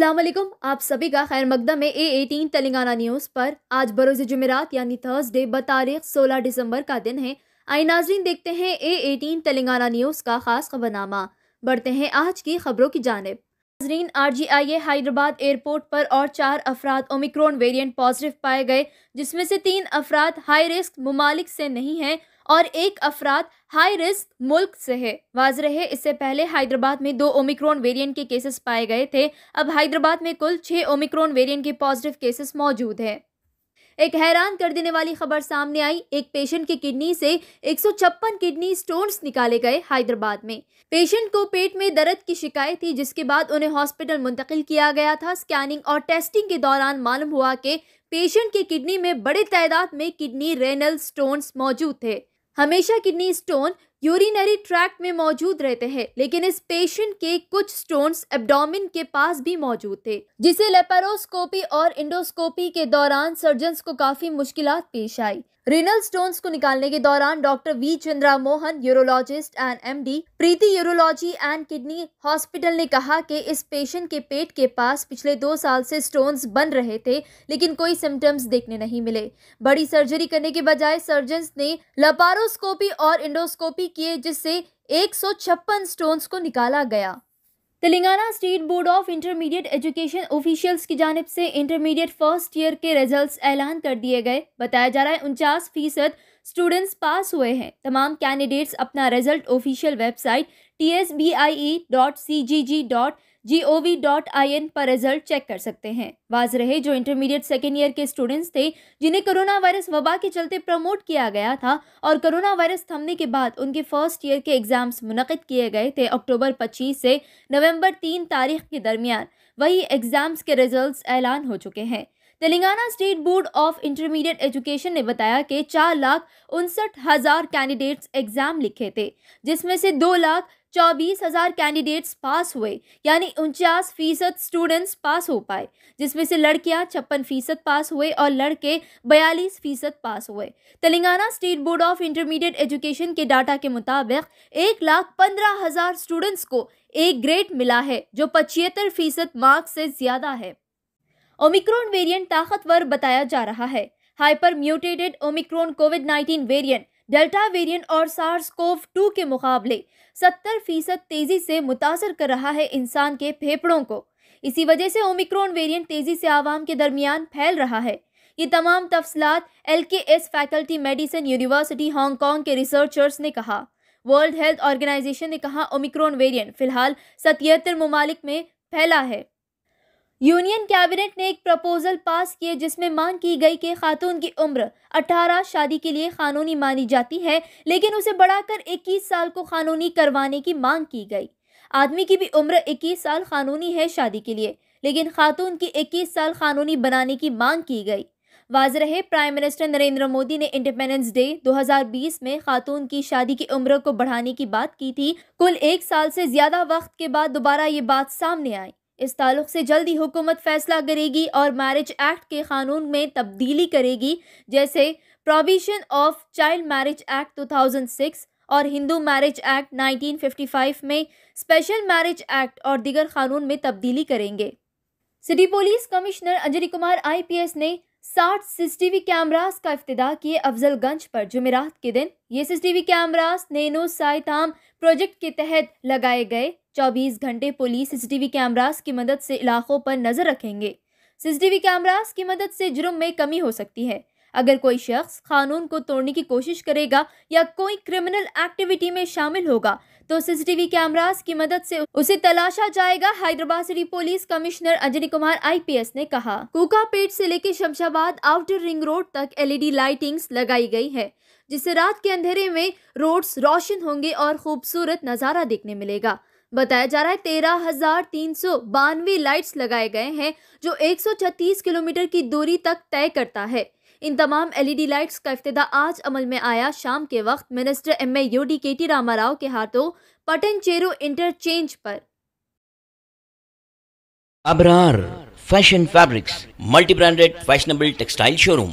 अस्सलाम वालेकुम आप सभी का खैर मकदम में ए एटीन तेलंगाना न्यूज़ पर आज बरोज़ जुमेरात यानी थर्सडे बतारीख 16 दिसंबर का दिन है आई नाजरीन देखते हैं ए एटीन तेलंगाना न्यूज़ का खास खबरनामा बढ़ते हैं आज की खबरों की जानब नाजरीन R G I A Hyderabad airport पर और चार अफराद ओमिक्रॉन वेरियंट पॉजिटिव पाए गए जिसमें से तीन अफराद हाई रिस्क ममालिक से नहीं हैं और एक अफराद हाई रिस्क मुल्क से है वाज रहे इससे पहले हैदराबाद में दो ओमिक्रोन वेरिएंट के केसेस पाए गए थे अब हैदराबाद में कुल छः ओमिक्रोन वेरिएंट के पॉजिटिव केसेस मौजूद हैं एक हैरान कर देने वाली खबर सामने आई एक पेशेंट की किडनी से एक किडनी स्टोन्स निकाले गए हैदराबाद में पेशेंट को पेट में दर्द की शिकायत थी जिसके बाद उन्हें हॉस्पिटल मुंतकिल किया गया था स्कैनिंग और टेस्टिंग के दौरान मालूम हुआ कि पेशेंट की किडनी में बड़े तादाद में किडनी रेनल स्टोन्स मौजूद थे हमेशा किडनी स्टोन यूरिनरी ट्रैक्ट में मौजूद रहते हैं लेकिन इस पेशेंट के कुछ स्टोन्स एब्डोमिन के पास भी मौजूद थे जिसे लेपरोस्कोपी और इंडोस्कोपी के दौरान सर्जन को काफी मुश्किल पेश आई रिनल स्टोन्स को निकालने के दौरान doctor V Chandra Mohan urologist and MD Preeti urology and kidney hospital ने कहा कि इस पेशेंट के पेट के पास पिछले दो साल से स्टोन्स बन रहे थे लेकिन कोई सिम्टम्स देखने नहीं मिले बड़ी सर्जरी करने के बजाय सर्जन ने लपारोस्कोपी और इंडोस्कोपी किए जिससे एक स्टोन्स को निकाला गया Telangana state board of intermediate education officials की जानब से इंटरमीडिएट फर्स्ट ईयर के रिजल्ट्स ऐलान कर दिए गए बताया जा रहा है उनचास फीसद स्टूडेंट्स पास हुए हैं तमाम कैंडिडेट्स अपना result official website T S B I E dot C G G dot G O V dot I N पर रिजल्ट चेक कर सकते हैं वाज रहे जो इंटरमीडिएट सेकेंड ईयर के स्टूडेंट्स थे जिन्हें कोरोना वायरस वबा के चलते प्रमोट किया गया था और कोरोना वायरस थमने के बाद उनके फर्स्ट ईयर के एग्ज़ाम्स मुनद किए गए थे अक्टूबर पच्चीस से नवम्बर तीन तारीख के दरमियान वही एग्ज़ाम्स के रिजल्ट ऐलान हो चुके हैं Telangana state board of intermediate education ने बताया कि चार लाख उनसठ हज़ार कैंडिडेट्स एग्ज़ाम लिखे थे जिसमें से दो लाख चौबीस हज़ार कैंडिडेट्स पास हुए यानी उनचास फीसद स्टूडेंट्स पास हो पाए जिसमें से लड़कियां छप्पन फीसद पास हुए और लड़के बयालीस फीसद पास हुए Telangana state board of intermediate education के डाटा के मुताबिक एक लाख पंद्रह हज़ार स्टूडेंट्स को एक ग्रेड मिला है जो पचहत्तर फीसद मार्क्स से ज़्यादा है ओमिक्रॉन वेरिएंट ताकतवर बताया जा रहा है hyper mutated Omicron Covid 19 variant delta variant और सार्स कोव टू के मुकाबले 70 फीसद तेजी से मुतासर कर रहा है इंसान के फेफड़ों को इसी वजह से ओमिक्रॉन वेरिएंट तेजी से आवाम के दरमियान फैल रहा है ये तमाम तफसलत L K S faculty medicine university Hong Kong के रिसर्चर्स ने कहा वर्ल्ड हेल्थ ऑर्गेनाइजेशन ने कहा ओमिक्रॉन वेरिएंट फिलहाल सतहत्तर ममालिक में फैला है यूनियन कैबिनेट ने एक प्रपोजल पास किए जिसमें मांग की गई कि खातून की उम्र 18 शादी के लिए कानूनी मानी जाती है लेकिन उसे बढ़ाकर 21 साल को कानूनी करवाने की मांग की गई आदमी की भी उम्र 21 साल कानूनी है शादी के लिए लेकिन खातून की 21 साल कानूनी बनाने की मांग की गई वाज रहे प्राइम मिनिस्टर नरेंद्र मोदी ने इंडिपेंडेंस डे 2020 में खातून की शादी की उम्र को बढ़ाने की बात की थी कुल एक साल से ज्यादा वक्त के बाद दोबारा ये बात सामने आई इस ताल्लुक से ही हुकूमत फैसला करेगी और मैरिज एक्ट के कानून में तब्दीली करेगी जैसे provision of child marriage act 2006 और हिंदू मैरिज एक्ट 1955 में स्पेशल मैरिज एक्ट और दिगर कानून में तब्दीली करेंगे city police commissioner Anjani Kumar IPS ने साठ सीसीटीवी कैमरास का अफ्तः किए अफजलगंज पर जुमेरात के दिन ये CCTV cameras Nenu Saitham project के तहत लगाए गए 24 घंटे पुलिस सीसीटीवी कैमरास की मदद से इलाकों पर नज़र रखेंगे सीसीटीवी कैमरास की मदद से जुर्म में कमी हो सकती है अगर कोई शख्स कानून को तोड़ने की कोशिश करेगा या कोई क्रिमिनल एक्टिविटी में शामिल होगा तो सीसीटीवी कैमरास की मदद से उसे तलाशा जाएगा Hyderabad city police commissioner Anjani Kumar IPS ने कहा कुकापेट से लेकर शमशाबाद आउटर रिंग रोड तक एलईडी लाइटिंग्स लगाई गई है जिससे रात के अंधेरे में रोड्स रोशन होंगे और खूबसूरत नज़ारा देखने मिलेगा बताया जा रहा है तेरह हजार तीन सौ बानवे लाइट्स लगाए गए हैं जो एक सौ छत्तीस किलोमीटर की दूरी तक तय करता है इन तमाम एलईडी लाइट्स e का अफ्तः आज अमल में आया शाम के वक्त मिनिस्टर एम ए योडी के टी रामा राव के हाथों पटन चेरू इंटरचेंज पर Abrar fashion fabrics multi branded fashionable textile showroom